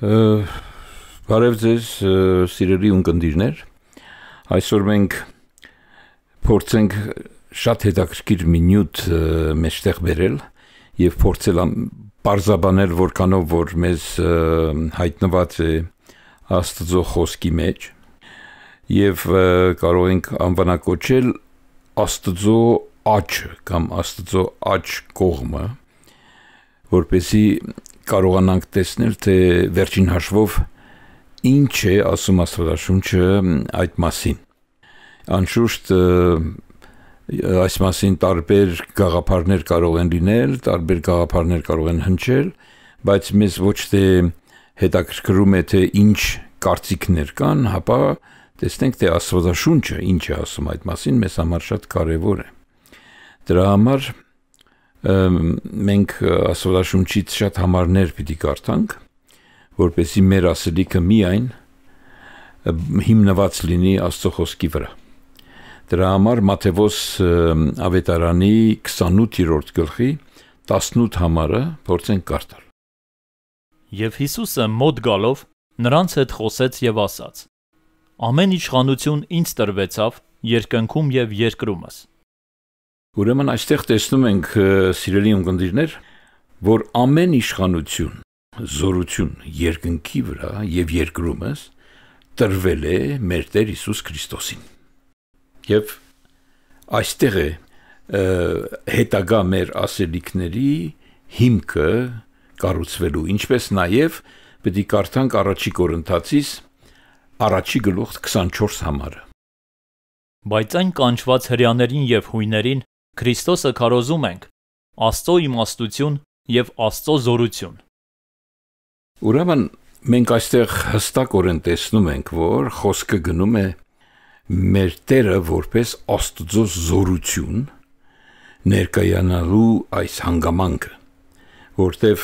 Բարև ձեզ, սիրելի ունկնդիրներ։ Այսօր մենք փորձենք շատ հետաքրքիր մի նյութ մեջտեղ բերել եւ փորձել բարձաբանել որքանով որ մեզ հայտնված է Աստծո խոսքի մեջ եւ կարող ենք անվանակոչել Աստծո աճ կամ Աստծո աճ կողմը որպեսի կարողանանք տեսնել, թե վերջին հաշվով ինչ է ասում Աստվածաշունչը այդ մասին։ Անշուշտ այս մասին տարբեր գաղափարներ կարող են լինել, տարբեր գաղափարներ կարող են հնչել, բայց մեզ ոչ թե հետաքրքրում է թե ինչ կարծիքներ կան, հապա տեսնենք թե Աստվածաշունչը ինչ է ասում այդ մասին, մեզ համար շատ կարևոր է։ Դրա համար մենք աստվածաշունչից շատ համարներ պիտի կարդանք, որպեսզի մեր ասելիքը միայն հիմնված լինի Աստծո խոսքի վրա։ Դրա համար Մատթեոս ավետարանի 28-րդ գլխի 18 համարը փորձենք կարդալ։ Եվ Հիսուսը մոտ գալով նրանց հետ խոսեց եւ ասաց. Ամեն իշխանություն ինձ տրվեցավ երկնքում եւ երկրումս։ Ուրեմն այստեղ տեսնում ենք սիրելի ունկնդիրներ, որ ամեն իշխանություն, զորություն երկնքի վրա եւ երկրումս տրվել է մեր Տեր Հիսուս Քրիստոսին։ Եվ այստեղ է հետագա մեր ասելիքների հիմքը կառուցվելու, ինչպես նաև պետք է կարդանք առաջի Կորինթացիս առաջի գլուխ 24 համարը։ Բայց այն կանչված հрьяաներին եւ հույներին, Քրիստոսը քարոզում ենք Աստծո իմաստություն եւ Աստծո զորություն։ Ուրեմն մենք այստեղ հստակորեն տեսնում ենք, որ խոսքը գնում է մեր Տերը որպես Աստծո զորություն ներկայանալու այս հանգամանքը, որտեղ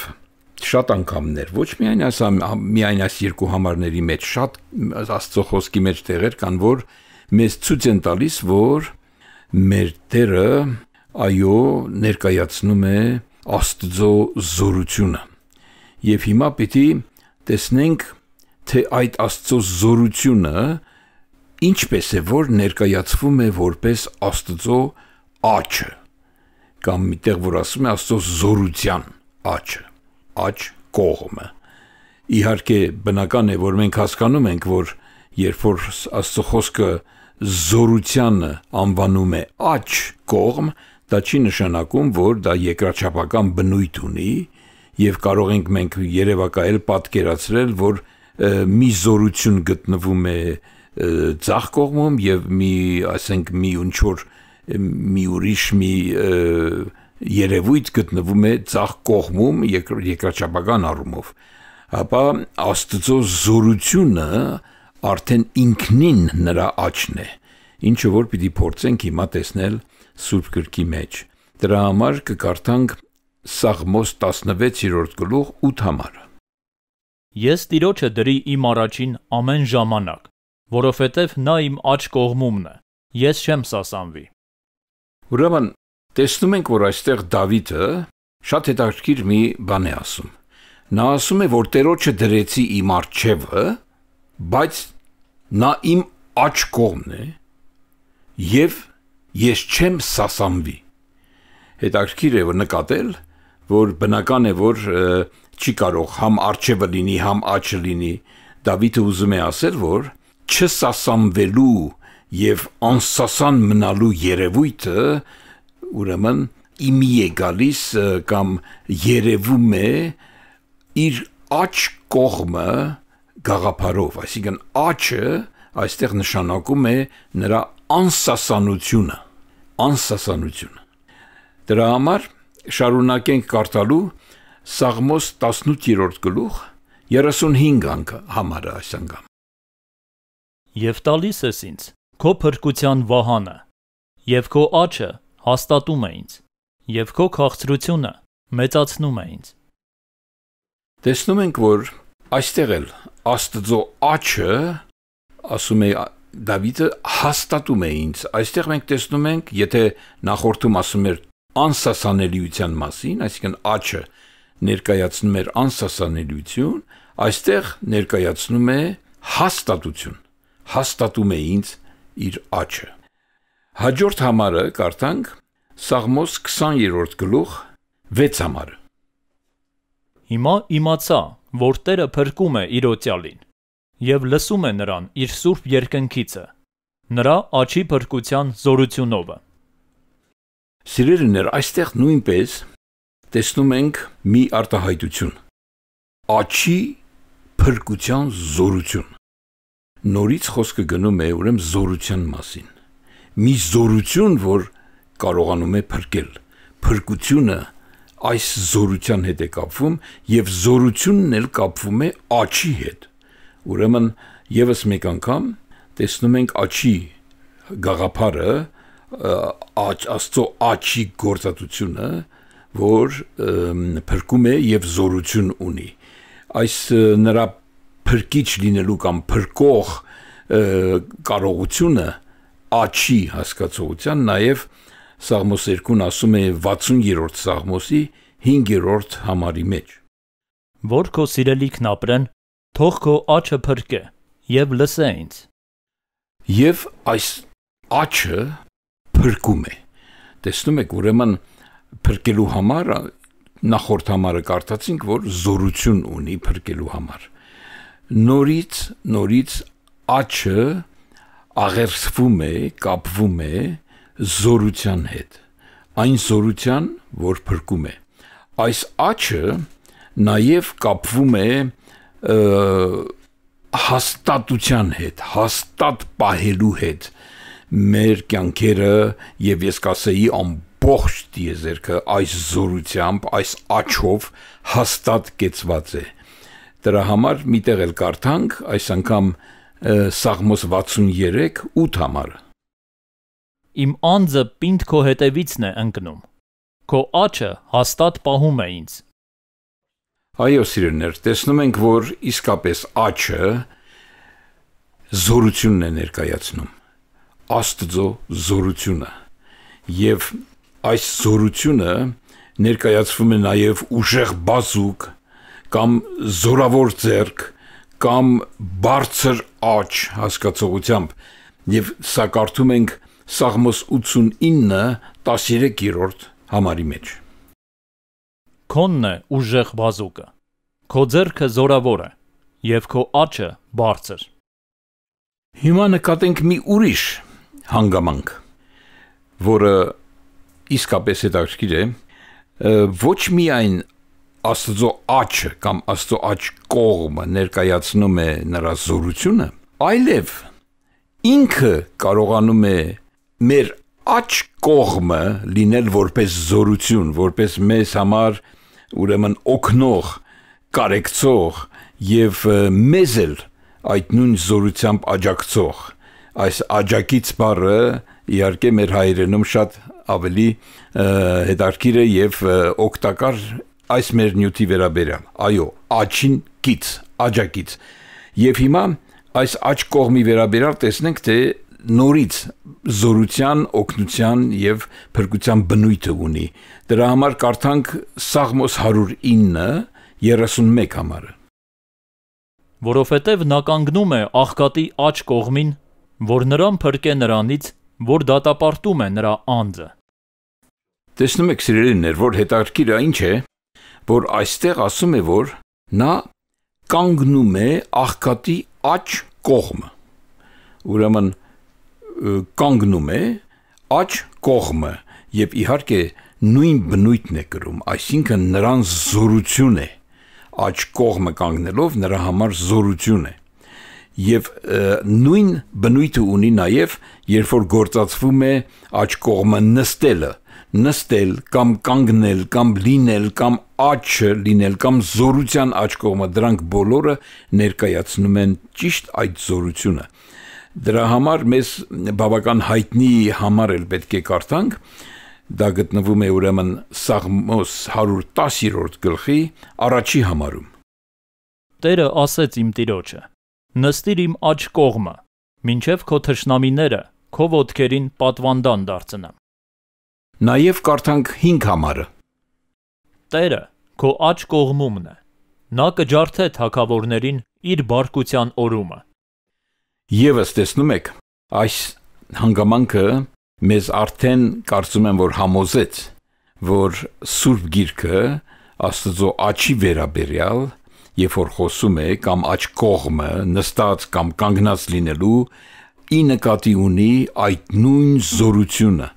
շատ անգամներ, ոչ միայն այս միայն այս երկու համարների մեջ, շատ Աստծո խոսքի մեջ տեղեր կան, որ մեզ ցույց են տալիս, որ մեր Տերը այո ներկայացնում է Աստծո զորությունը։ Եվ հիմա պիտի տեսնենք, թե այդ Աստծո զորությունը ինչպես է որ ներկայացվում է որպես Աստծո աճը կամ միտեղ որ ասում է Աստծո զորության աճը, աճ կողմը։ Իհարկե բնական է որ մենք հասկանում ենք որ երբ որ Աստծո խոսքը զորությանը անվանում է աճ կողմ, դա չի նշանակում, որ դա երկրաչափական բնույթ ունի եւ կարող ենք մենք երևակայել, պատկերացրել, որ մի զորություն գտնվում է ցախ կողմում եւ մի, ասենք, մի ունչոր մի ուրիշ մի երևույթ գտնվում է ցախ կողմում երկրաչափական առումով, ապա Աստծո զորությունը արդեն ինքնին նրա աչն է, ինչը որ պիտի փորձենք հիմա տեսնել Սուրբ գրքի մեջ։ Դրա համար կկարդանք Սաղմոս 16-րդ գլուխ 8 համարը։ Ես Տիրոջը դրի իմ առաջին ամեն ժամանակ, որովհետև նա իմ աջ կողմումն է։ Ես չեմ սասանվի։ Ուրեմն տեսնում ենք, որ այստեղ Դավիթը շատ հետաքրքիր մի բան է ասում։ Նա ասում է, որ Տերոջը դրեցի իմ արջևը, բայց նա իմ աջ կողմն է եւ ես չեմ սասանվի։ Հետաքրքիր է որ նկատել, որ բնական է որ չի կարող համ արջևը լինի, համ աճը լինի։ Դավիթը ուզում է ասել, որ չսասանվելու եւ անսասան մնալու երևույթը ուրեմն իմի է գալիս կամ երևում է իր աչ կողմը գաղափարով, այսինքն աչը այստեղ նշանակում է նրա անսասանությունը, անսասանությունը։ Դրա համար շարունակենք կարդալու Սաղմոս 18-րդ գլուխ 35 անգամ համարը այս անգամ։ Եվ տալիս ես ինձ քո փրկության վահանը, եւ քո աչը հաստատում է ինձ, եւ քո քաղցրությունը մեծացնում է ինձ։ Տեսնում ենք, որ այստեղ էլ Աստծո աչը, ասում է Դավիթը հաստատում է ինձ։ Այստեղ մենք տեսնում ենք, եթե նախորդում ասում էր անսասանելիության մասին, այսինքն աճը ներկայացնում էր անսասանելիություն, այստեղ ներկայացնում է հաստատություն։ Հաստատում է ինձ իր աճը։ Հաջորդ համարը կարդանք Սաղմոս 20-րդ գլուխ 6 համարը։ Հիմա իմացա, որ Տերը փրկում է իր օծյալին, եւ լսում է նրան իր սուրբ երկնքիցը, նրա աչի փրկության զորությունովը։ Սիրելիներ, այստեղ նույնպես տեսնում ենք մի արտահայտություն։ Աչի փրկության զորություն։ Նորից խոսքը գնում է ուրեմն զորության մասին։ Մի զորություն, որ կարողանում է փրկել։ Փրկությունը այս զորության հետ է կապվում եւ զորությունն էլ կապվում է աչի հետ։ Ուրեմն եւս մեկ անգամ տեսնում ենք աչի գաղափարը, աչ աստծո աչի գործածությունը, որ փրկում է եւ զորություն ունի։ Այս նրա փրկիչ լինելու կամ փրկող կարողությունը աչի հասկացողության նաև Սաղմոս 2-ն ասում է 60-րդ Սաղմոսի 5-րդ համարի մեջ որ քո սիրելիքն ապրեն թող քո աչը փրկե եւ լսե ինձ։ Եվ այս աչը փրկում է։ Տեսնում եք, ուրեմն փրկելու համար նախորդ համարը կարդացինք, որ զորություն ունի փրկելու համար։ Նորից, նորից աչը աղերսվում է, կապվում է զորության հետ։ Այն զորության, որ փրկում է։ Այս աչը նաև կապվում է հաստատության հետ, հաստատ պահելու հետ մեր կյանքերը եւ ես կասեի ամբողջ դիեզերքը այս զորությամբ, այս աչով հաստատ կեցված է։ Դրա համար միտեղ էլ կարդանք այս անգամ Սաղմոս 63 8 համարը։ Իմ անձը պինդ քո հետևիցն է ընկնում։ Քո աչը հաստատ պահում է ինձ, Այո, սիրելիներ, տեսնում ենք, որ իսկապես աճը զորությունն է ներկայացնում։ Աստծո զորությունը։ Եվ այս զորությունը ներկայացվում է նաև ուժեղ բազուկ կամ զորավոր ձեռք կամ բարձր աճ հասկացողությամբ եւ սա կարդում ենք Սաղմոս 89 13-րդ համարի մեջ։ Քոնն է ուժեղ բազուկը։ Քո ձեռքը զորավոր է եւ քո աչը բարձր։ Հիմա նկատենք մի ուրիշ հանգամանք, որը իսկապես հետաքրքիր է, ոչ միայն Աստծո աչը կամ Աստծո աչ կողմը ներկայացնում է նրա զորությունը, այլև ինքը կարողանում է մեր աչ կողմը լինել որպես զորություն, որպես մեզ համար ուրեմն օկնող, կարեկցող եւ մեզ էլ այդ նույն զորությամբ աջակցող այս աջակից բառը իհարկե մեր հայերենում շատ ավելի հետարքիր է եւ օգտակար այս մեր նյութի վերաբերյալ այո աչին կից աջակից եւ հիմա այս աչ կողմի վերաբերյալ տեսնենք թե նորից զորության, օգնության եւ փրկության բնույթը ունի։ Դրա համար կարդանք Սաղմոս 109 31 համարը։ Որովհետև նա կանգնում է աղկատի աչ կողմին, որ նրան փրկե նրանից, որ դատապարտում է նրա անձը։ Տեսնում եք սիրելիներ, որ հետաքրքիրը ինչ է, որ այստեղ ասում է, որ նա կանգնում է աղքատի աչ կողմը։ Ուրեմն կանգնում է աջ կողմը եւ իհարկե նույն բնույթն է գրում, այսինքն նրան զորություն է աջ կողմը կանգնելով նրա համար զորություն է եւ նույն բնույթը ունի նաեւ երբ որ գործածվում է աջ կողմը նստելը նստել կամ կանգնել կամ լինել կամ աչը լինել կամ զորության աչ կողմը դրանք բոլորը ներկայացնում են ճիշտ այդ զորությունը Դրա համար մեզ բավական հայտնի համար էլ պետք է կարդանք։ Դա գտնվում է ուրեմն Սաղմոս 110-րդ գլխի առաջի համարում։ Տերը ասեց իմ Տիրոջը. Նստիր իմ աջ կողմը, ինչև քո թշնամիները քո ոդքերին պատվանդան դարձնեմ։ Նաև կարդանք 5 համարը։ Տերը քո աջ կողմումն է։ Նա կջարդե թակավորներին իր բարկության օրումը։ Եվս տեսնում եք, այս հանգամանքը մեզ արդեն կարծում եմ որ համոզեց, որ Սուրբ Գիրքը Աստծո աչի վերաբերյալ, երբ որ խոսում է կամ աչ կողմը նստած կամ կանգնած լինելու, ի նկատի ունի այդ նույն զորությունը,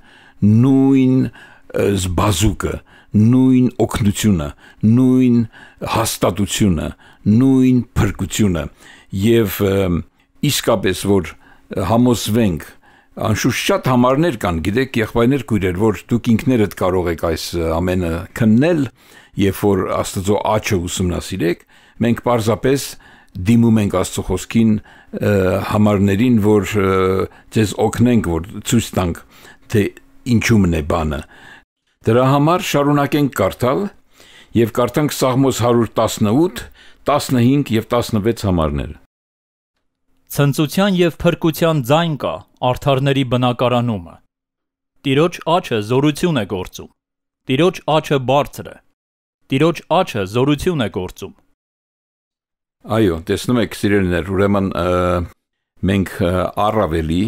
նույն զբազուկը, նույն օկնությունը, նույն հաստատությունը, նույն փրկությունը եւ և, և իսկապես որ համոզվենք Անշուշտ շատ համարներ կան, գիտեք, եղբայրներ, քույրեր, որ դուք ինքներդ կարող եք այս ամենը քննել, երբ որ Աստծո աչը ուսումնասիրեք, մենք պարզապես դիմում ենք Աստծո խոսքին համարներին, որ ձեզ օգնենք, որ ցույց տանք, թե ինչումն է բանը։ Դրա համար շարունակենք կարդալ եւ կարդանք Սաղմոս 118, 15 եւ 16 համարները։ Ցնծության եւ փրկության ձայն կա արթարների բնակարանումը։ Տիրոջ աչը զորություն է գործում։ Տիրոջ աչը բարձր է։ Տիրոջ աչը զորություն է գործում։ Այո, տեսնում եք, սիրելիներ, ուրեմն մենք առավելի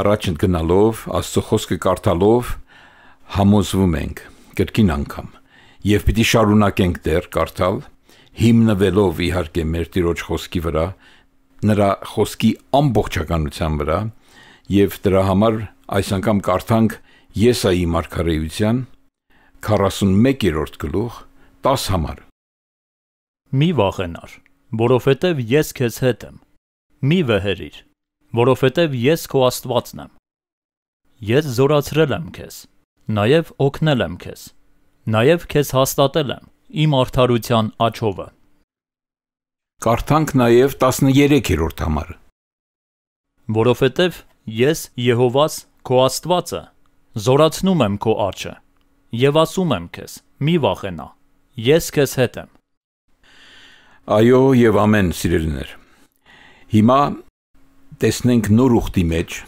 առաջ ընկնալով, Աստծո խոսքը կարդալով համոզվում ենք կրկին անգամ եւ պիտի շարունակենք դեր կարդալ հիմնվելով իհարկե մեր Տիրոջ խոսքի վրա, նրա խոսքի ամբողջականության վրա եւ դրա համար այս անգամ կարդանք Եսայի մարգարեության 41-րդ գլուխ 10 համար Մի վախենար, որովհետև ես քեզ հետ եմ։ Մի վհերիր, որովհետև ես քո Աստվածն եմ։ Ես զորացրել եմ քեզ, նաև օգնել եմ քեզ, նաև քեզ հաստատել եմ իմ արդարության աչովը։ Կարդանք նաև 13-րդ համարը։ Որովհետև ես Եհովաս քո Աստվածը զորացնում եմ քո աճը եւ ասում եմ քեզ՝ մի վախենա, ես քեզ հետ եմ։ Այո եւ ամեն սիրելիներ։ Հիմա տեսնենք նոր ուխտի մեջ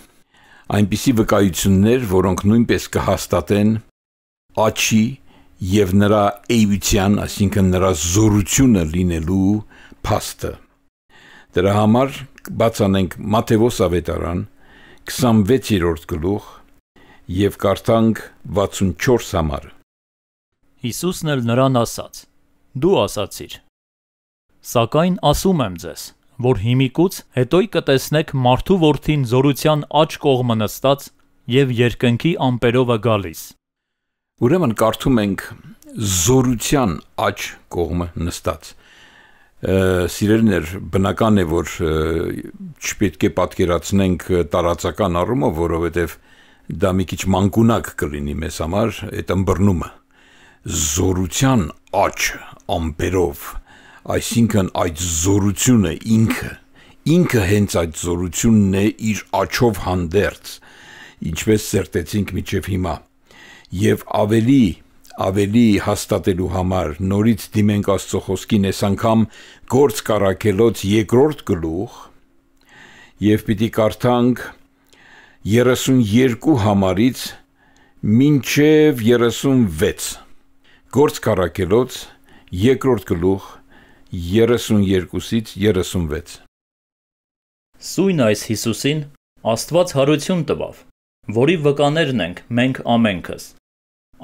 այնպիսի վկայություններ, որոնք նույնպես կհաստատեն աճի եւ նրա էյվիցյան, այսինքն նրա զորությունը լինելու փաստը։ Դրա համար բացանենք Մատթեոս ավետարան 26-րդ գլուխ եւ կարդանք 64 համարը։ Հիսուսն էլ նրան ասաց. Դու ասացիր. Սակայն ասում եմ ձեզ, որ հիմիկուց հետոյ կտեսնեք մարդու որդին զորության աջ կողմը նստած եւ երկնքի ամպերովը գալիս։ Ուրեմն կարդում ենք զորության աչ կողմը նստած։ Սիրելիներ, բնական է, որ չպետք է պատկերացնենք տարածական առումով, որովհետև դա մի քիչ մանկունակ կլինի մեզ համար այդ ըմբռնումը։ Զորության աչ ամբերով, այսինքն այդ զորությունը ինքը, ինքը հենց այդ զորությունն է իր աչով հանդերձ, ինչպես ծերտեցինք միջև հիմա եւ ավելի ավելի հաստատելու համար նորից դիմենք Աստծո խոսքին այս անգամ գործ կարակելոց երկրորդ գլուխ եւ պիտի կարդանք 32 համարից մինչև 36 գործ կարակելոց երկրորդ գլուխ 32-ից 36 Սույն այս Հիսուսին Աստված հարություն տվավ որի վկաներն ենք մենք ամենքս։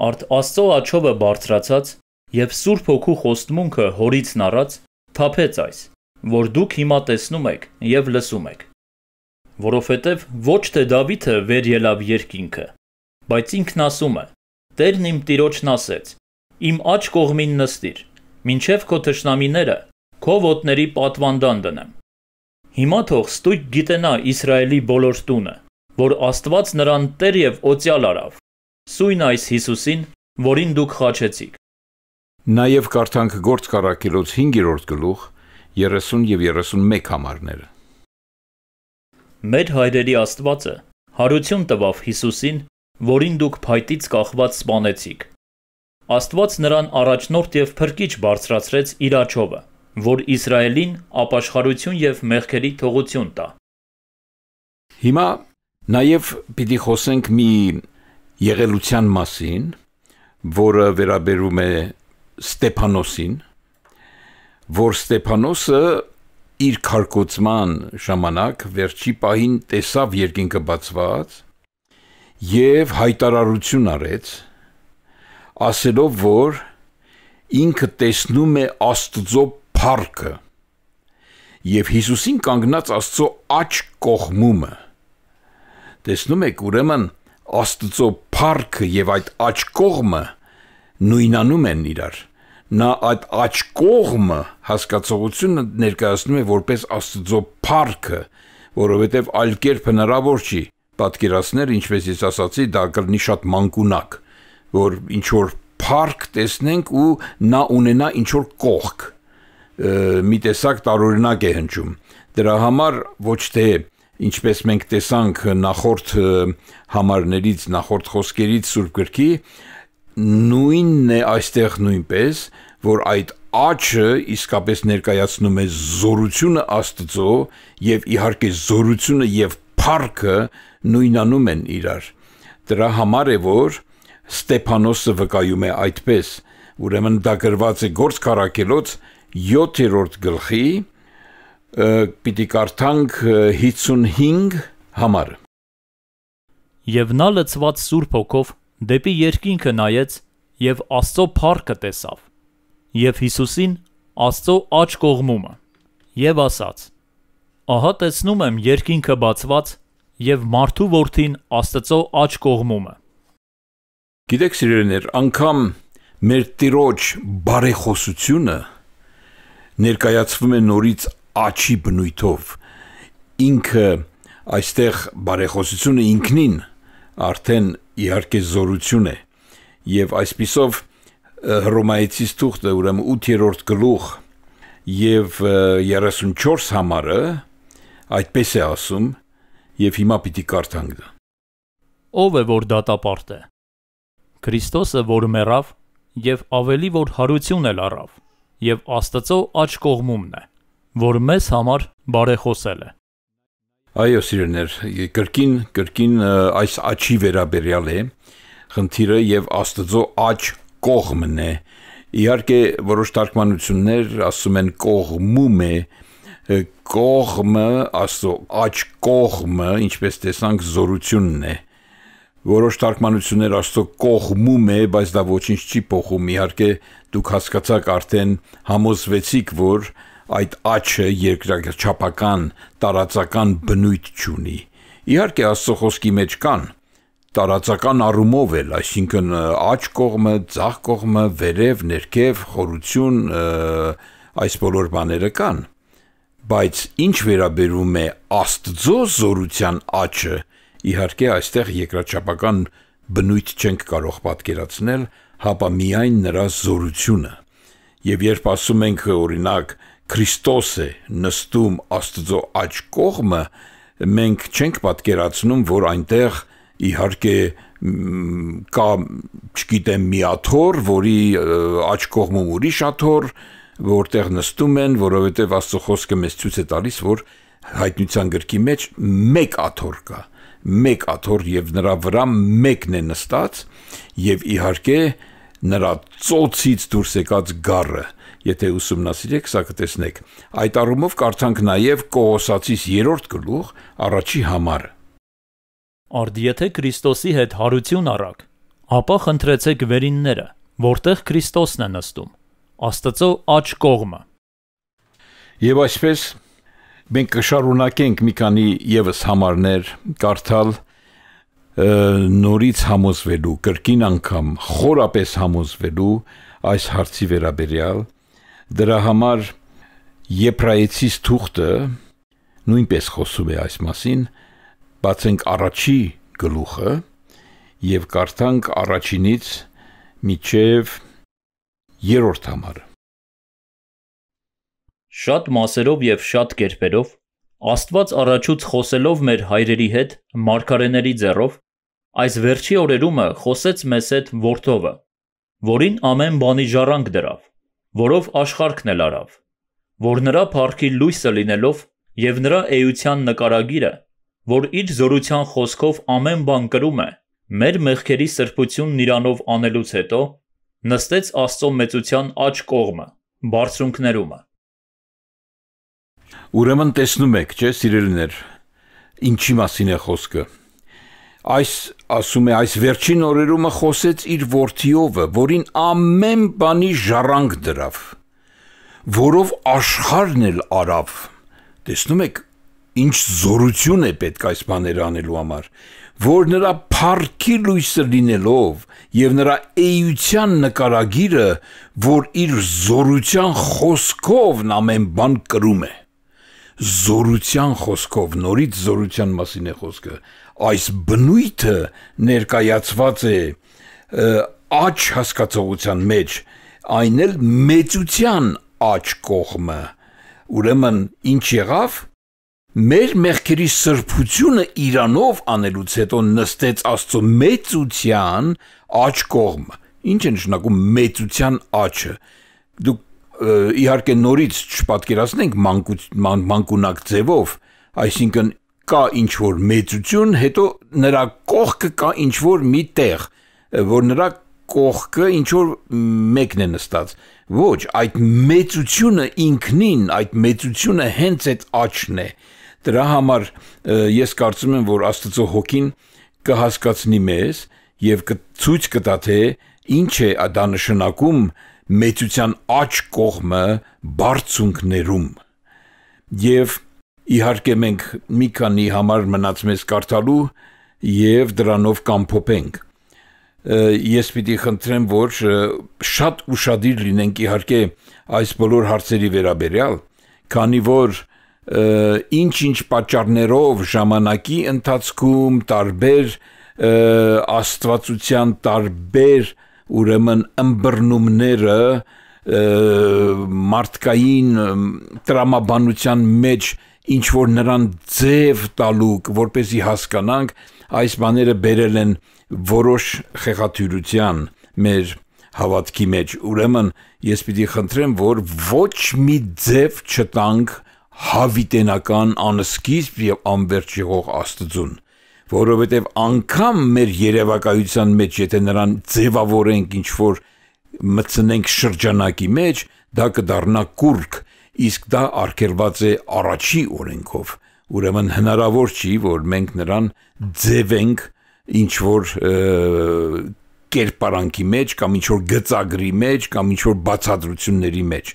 Արդ Աստծո աչովը բարձրացած եւ Սուրբ Հոգու խոստմունքը հորից նառած թափեց այս, որ դուք հիմա տեսնում եք եւ լսում եք։ Որովհետեւ ոչ թե Դավիթը վեր ելավ երկինքը, բայց ինքն ասում է. Տերն իմ տիրոջն ասեց. Իմ աչ կողմին նստիր, ինչև քո թշնամիները քո ոտների պատվանդան դնեմ։ Հիմա թող ստույգ գիտենա Իսրայելի բոլոր տունը, որ Աստված նրան Տեր եւ Օծյալ արավ։ Սույն այս Հիսուսին, որին դուք խաչեցիք։ Նաև կարդանք Գործքարակելոց 5-րդ գլուխ 30 եւ 31 համարները։ Մեր հայրերի Աստվածը հարություն տվավ Հիսուսին, որին դուք փայտից կախված սպանեցիք։ Աստված նրան առաջնորդ եւ փրկիչ բարձրացրեց իր աչովը, որ Իսրայելին ապաշխարություն եւ մեղքերի թողություն տա։ Հիմա Նաև պիտի խոսենք մի եղելության մասին, որը վերաբերում է Ստեփանոսին, որ Ստեփանոսը իր քարկոծման ժամանակ վերջի պահին տեսավ երկինքը բացված եւ հայտարարություն արեց, ասելով որ ինքը տեսնում է Աստծո փառքը եւ Հիսուսին կանգնած Աստծո աչ կողմումը Տեսնում եք, ուրեմն Աստծո փառքը եւ այդ աճ կողմը նույնանում են իրար։ Նա այդ աճ կողմը հասկացողությունը ներկայացնում է որպես Աստծո փառքը, որովհետեւ այլ կերպ հնարավոր չի պատկերացնել, ինչպես ես ասացի, դա կլինի շատ մանկունակ, որ ինչ որ փառք տեսնենք ու նա ունենա ինչ որ կողք մի տեսակ տարօրինակ է հնչում։ Դրա համար ոչ թե ինչպես մենք տեսանք նախորդ համարներից, նախորդ խոսքերից Սուրբ Գրքի, նույնն է այստեղ նույնպես, որ այդ աճը իսկապես ներկայացնում է զորությունը Աստծո եւ իհարկե զորությունը եւ փառքը նույնանում են իրար։ Դրա համար է որ Ստեփանոսը վկայում է այդպես, ուրեմն դա գրված է գործ քարակելոց 7-րդ գլխի պիտի կարդանք 55 համարը։ Եվ նա լցված Սուրբ ոգով դեպի երկինքը նայեց եւ Աստծո փառքը տեսավ։ Եվ Հիսուսին Աստծո աջ կողմումը եւ ասաց. Ահա տեսնում եմ երկինքը բացված եւ մարդու որդին Աստծո աջ կողմումը։ Գիտեք սիրելիներ, անգամ մեր տիրոջ բարեխոսությունը ներկայացվում է նորից աչի բնույթով ինքը այստեղ բարեխոսությունը ինքնին արդեն իհարկե զորություն է եւ այսписով հռոմայից թուղթը ուրեմն 8-րդ գլուխ եւ 34 համարը այդպես է ասում եւ հիմա պիտի կարդանք դա ով է որ դատապարտ է Քրիստոսը որ մեռավ եւ ավելի որ հարություն էլ առավ եւ Աստծո աչ կողմումն է որ մեզ համար բարեխոսել է։ Այո, սիրելներ, կրկին կրկին այս աչի վերաբերյալ է խնդիրը եւ Աստծո աչ կողմն է։ Իհարկե որոշ թարգմանություններ ասում են կողմում է կողմը, աստծո աչ կողմը, ինչպես տեսանք զորությունն է։ Որոշ թարգմանություններ աստծո կողմում է, բայց դա ոչինչ չի փոխում։ Իհարկե դուք հասկացաք արդեն համոզվեցիք, որ այդ աճը երկրաչափական տարածական բնույթ չունի։ Իհարկե Աստծո խոսքի մեջ կան տարածական առումով էլ, այսինքն աճ կողմը, ցախ կողմը, վերև, ներքև, խորություն, այս բոլոր բաները կան։ Բայց ինչ վերաբերում է Աստծո զորության աճը, իհարկե այստեղ երկրաչափական բնույթ չենք կարող պատկերացնել, հապա միայն նրա զորությունը։ Եվ երբ ասում ենք օրինակ, որ Քրիստոս է նստում Աստծո աջ կողմը, մենք չենք պատկերացնում, որ այնտեղ իհարկե կա, չգիտեմ, մի աթոռ, որի աջ կողմում ուրիշ աթոռ, որտեղ նստում են, որովհետև Աստծո խոսքը մեզ ցույց է տալիս, որ հայտնության գրքի մեջ մեկ աթոռ կա մեկ աթոռ եւ նրա վրա մեկն է նստած եւ իհարկե նրա ծոցից դուրս եկած գառը եթե ուսումնասիրեք, սա կտեսնեք։ Այդ առումով կարդանք նաև Կողոսացիս 3-րդ գլուխ առաջի համարը։ Արդ եթե Քրիստոսի հետ հարություն առաք, ապա խնդրեցեք վերինները, որտեղ Քրիստոսն է նստում, Աստծո աջ կողմը։ Եվ այսպես մենք կշարունակենք մի քանի եւս համարներ կարդալ նորից համոզվելու, կրկին անգամ խորապես համոզվելու այս հարցի վերաբերյալ Դրա համար Եփրայեցիս թուղթը նույնպես խոսում է այս մասին, բացենք առաջի գլուխը եւ կարդանք առաջինից միջև երրորդ համարը։ Շատ մասերով եւ շատ կերպերով Աստված առաջուց խոսելով մեր հայրերի հետ մարգարեների ձեռով այս վերջի օրերումը խոսեց մեզ հետ որդովը, որին ամեն բանի ժառանգ դրավ որով աշխարհքն էլ արավ, որ նրա փառքի լույսը լինելով եւ նրա էության նկարագիրը, որ իր զորության խոսքով ամեն բան կրում է, մեր մեղքերի սրբությունն իրանով անելուց հետո նստեց Աստծո մեծության աջ կողմը, բարձունքներումը։ Ուրեմն տեսնում եք, չէ՞, սիրելիներ, ինչի մասին է խոսքը։ Այս ասում է այս վերջին օրերումը խոսեց իր ворթիովը, որին ամեն բանի ժառանգ դրավ, որով աշխարհն էլ արավ։ Տեսնում եք, ինչ զորություն է պետք այս բաները անելու համար, որ նրա փառքի լույսը լինելով եւ նրա էյության նկարագիրը, որ իր զորության խոսքով ամեն բան կրում է զորության խոսքով, նորից զորության մասին է խոսքը, այս բնույթը ներկայացված է աչ հասկացողության մեջ, այն էլ մեծության աչ կողմը։ Ուրեմն ինչ եղավ։ Մեր մեղքերի սրբությունը Իրանով անելուց հետո նստեց Աստծո մեծության աչ կողմ։ Ինչ է նշանակում մեծության աչը։ Դուք իհարկե նորից չպատկերացնենք մանկունակ ձևով, այսինքն կա ինչ որ մեծություն, հետո նրա կողքը կա ինչ որ մի տեղ, որ նրա կողքը ինչ որ մեկն է նստած։ Ոչ, այդ մեծությունը ինքնին, այդ մեծությունը հենց այդ աչն է։ Դրա համար ես կարծում եմ, որ Աստծո հոգին կհասկացնի մեզ եւ կցույց կտա թե ինչ է դա նշանակում, մեծության աճ կողմը բարձունքներում եւ իհարկե մենք մի քանի համար մնաց մեզ կարդալու եւ դրանով կամփոփենք ես պիտի խնդրեմ որ շատ ուրախadir լինենք իհարկե այս բոլոր հարցերի վերաբերյալ քանի որ ինչ-ինչ պատճառներով ժամանակի ընթացքում տարբեր աստվածության տարբեր ուրեմն ըմբռնումները մարդկային տրամաբանության մեջ ինչ որ նրան ձև տալուկ, որպեսի հասկանանք, այս բաները բերել են որոշ խեղաթյուրության մեր հավատքի մեջ։ Ուրեմն ես պիտի խնդրեմ, որ ոչ մի ձև չտանք հավիտենական անսկիզբ եւ անվերջ եղող Աստծուն որովհետև անգամ մեր երևակայության մեջ եթե նրան ձևավորենք ինչ որ մտցնենք շրջանակի մեջ, դա կդառնա կուրք, իսկ դա արգելված է առաջի օրենքով։ Ուրեմն հնարավոր չի, որ մենք նրան ձևենք ինչ որ կերպարանքի մեջ կամ ինչ որ գծագրի մեջ կամ ինչ որ բացատրությունների մեջ։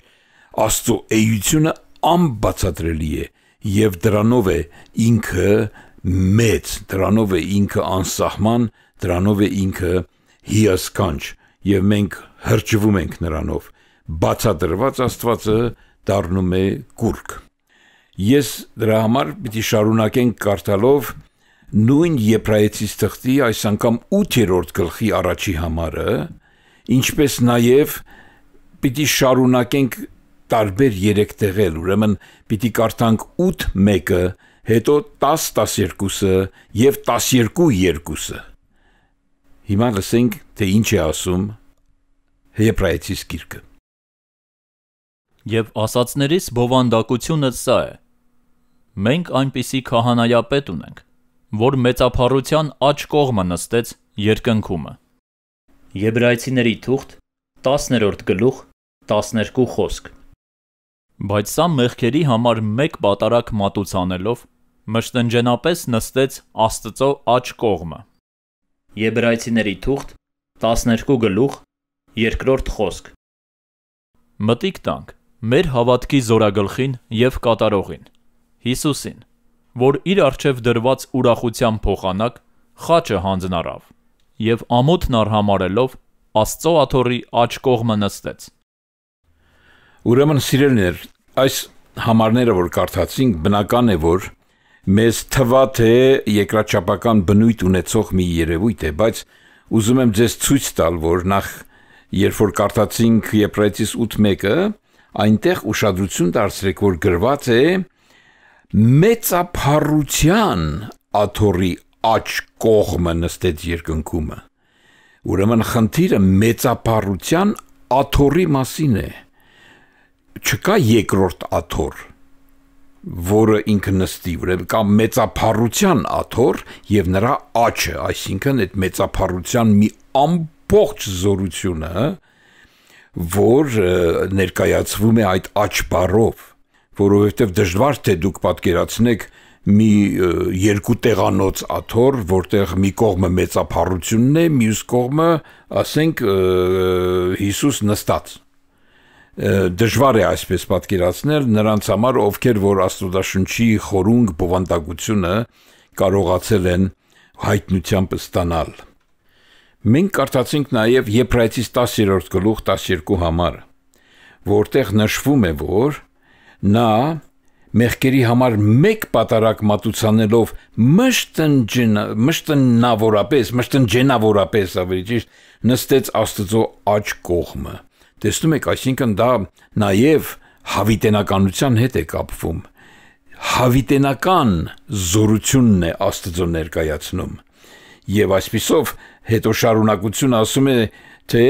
Աստծո էությունը անբացատրելի է եւ դրանով է ինքը մեծ, դրանով է ինքը անսահման, դրանով է ինքը հիասքանչ, եւ մենք հրճվում ենք նրանով։ Բացադրված Աստվածը դառնում է կուրք։ Ես դրա համար պիտի շարունակենք կարդալով նույն Եբրայեցի ծխտի այս անգամ 8-րդ գլխի առաջի համարը, ինչպես նաև պիտի շարունակենք տարբեր երեք տեղել, ուրեմն պիտի կարդանք 8-1-ը հետո 10-12-ը եւ 12-2-ը։ Հիմա լսենք, թե ինչ է ասում Հեբրայեցի գիրքը։ Եվ ասածներից բովանդակությունը սա է. Մենք այնպիսի քահանայապետ ունենք, որ մեծափառության աջ կողմը նստեց երկնքումը։ Եբրայցիների թուղթ 10-րդ գլուխ 12 խոսք։ Բայց սա մեղքերի համար մեկ պատարակ մատուցանելով մշտնջենապես նստեց Աստծո աջ կողմը։ Եբրայցիների թուղթ 12 գլուխ երկրորդ խոսք։ Մտիկ տանք մեր հավատքի զորագլխին եւ կատարողին Հիսուսին, որ իր արչեւ դրված ուրախության փոխանակ խաչը հանձնարավ եւ ամոթն արհամարելով Աստծո աթորի աջ կողմը նստեց։ Ուրեմն սիրելիներ, այս համարները, որ կարդացինք, բնական է, որ մեզ թվա թե երկրաչափական բնույթ ունեցող մի երևույթ է, բայց ուզում եմ ձեզ ցույց տալ, որ նախ երբ որ կարդացինք Եփրեցիս 8:1-ը, այնտեղ ուշադրություն դարձրեք, որ գրված է մեծափառության աթորի աչ կողմը նստեց երկնքումը։ Ուրեմն խնդիրը մեծապարության աթորի մասին է։ Չկա երկրորդ աթոր որը ինքը նստի վրա կամ մեծափառության աթոռ եւ նրա աճը, այսինքն այդ մեծափառության մի ամբողջ զորությունը, որ ներկայացվում է այդ աճ բառով, որովհետեւ դժվար թե դուք պատկերացնեք մի երկու տեղանոց աթոռ, որտեղ մի կողմը մեծափառությունն է, մյուս կողմը, ասենք, Հիսուս նստած դժվար է այսպես պատկերացնել նրանց համար, ովքեր որ Աստուծաշնչի խորունգ բովանդակությունը կարողացել են հայտնությամբ ստանալ։ Մենք կարդացինք նաև Եփրայցից 10-րդ գլուխ 12 համարը, որտեղ նշվում է, որ նա մեղքերի համար մեկ պատարակ մատուցանելով մշտնջնա մշտնավորապես, մշտնջենավորապես ավելի ճիշտ նստեց Աստծո աջ կողմը Տեսնում եք, այսինքն դա նաև հավիտենականության հետ է կապվում։ Հավիտենական զորությունն է Աստծո ներկայացնում։ Եվ այսписով հետո շարունակությունը ասում է, թե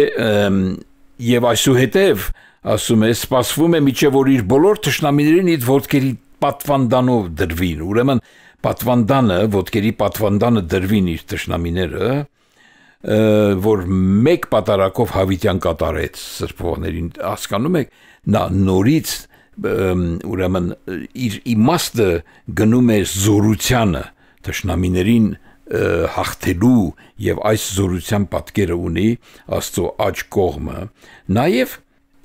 եւ այսուհետև ասում է, սпасվում է միջև որ իր բոլոր ճշնամիներին իր ոտքերի պատվանդանով դրվին։ Ուրեմն պատվանդանը, ոտքերի պատվանդանը դրվին իր ճշնամիները, որ մեկ պատարակով հավիտյան կատարեց սրբողներին հասկանում եք նա նորից ուրեմն իր իմաստը գնում է զորությանը թշնամիներին հաղթելու եւ այս զորության պատկերը ունի աստծո աջ կողմը նաեւ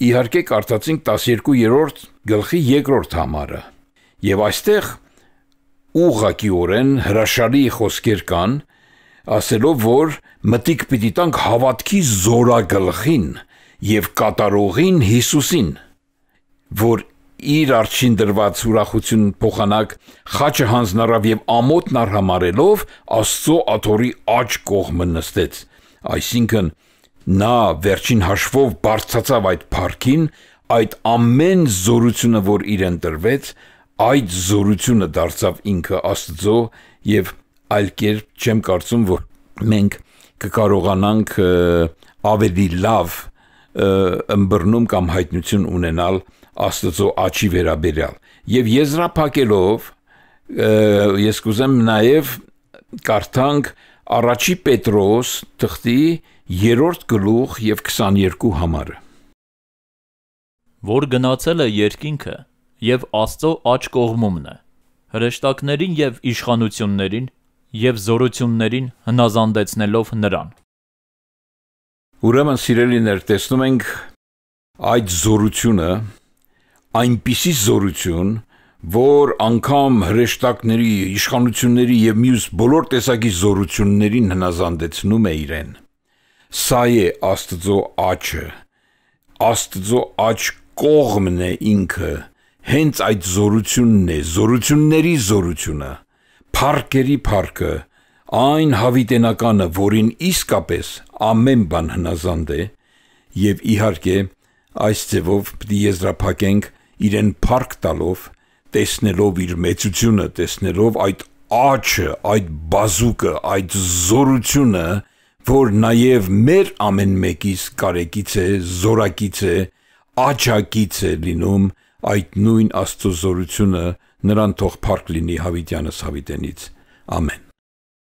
իհարկե կարդացինք 12-րդ գլխի 2-րդ համարը եւ այստեղ ուղղակիորեն հրաշալի խոսքեր կան ասելով որ մտիկ պիտի տանք հավատքի զորագլխին եւ կատարողին Հիսուսին, որ իր արջին դրված ուրախություն փոխանակ խաչը հանձնարավ եւ ամոթն արհամարելով Աստծո աթորի աջ կողմը նստեց։ Այսինքն նա վերջին հաշվով բարձացավ այդ парքին, այդ ամեն զորությունը, որ իրեն տրվեց, այդ զորությունը դարձավ ինքը Աստծո եւ այլ կերպ չեմ կարծում, որ մենք կկարողանանք ավելի լավ ըմբռնում կամ հայտնություն ունենալ Աստծո աչի վերաբերյալ։ Եվ եզրափակելով ես կուզեմ նաև կարդանք առաջի Պետրոս թղթի 3-րդ գլուխ եւ 22 համարը որ գնացել է երկինքը եւ Աստծո աչ կողմումն է հրեշտակներին եւ իշխանություններին եւ զորություններին հնազանդեցնելով նրան։ Ուրեմն սիրելիներ, տեսնում ենք այդ զորությունը, այնպիսի զորություն, որ անգամ հրեշտակների, իշխանությունների եւ մյուս բոլոր տեսակի զորություններին հնազանդեցնում է իրեն։ Սա է Աստծո աճը։ Աստծո աճ կողմն է ինքը։ Հենց այդ զորությունն է, զորությունների զորությունը։ զորությունը Փարկերի փարկը, այն հավիտենականը, որին իսկապես ամեն բան հնազանդ է, եւ իհարկե այս ձևով պիտի եզրափակենք իրեն փառք տալով, տեսնելով իր մեծությունը, տեսնելով այդ աճը, այդ բազուկը, այդ զորությունը, որ նաև մեր ամեն մեկից կարեկից է, զորակից է, աճակից է լինում այդ նույն աստծո զորությունը, նրան թող փառք լինի հավիտյանս հավիտենից։ Ամեն։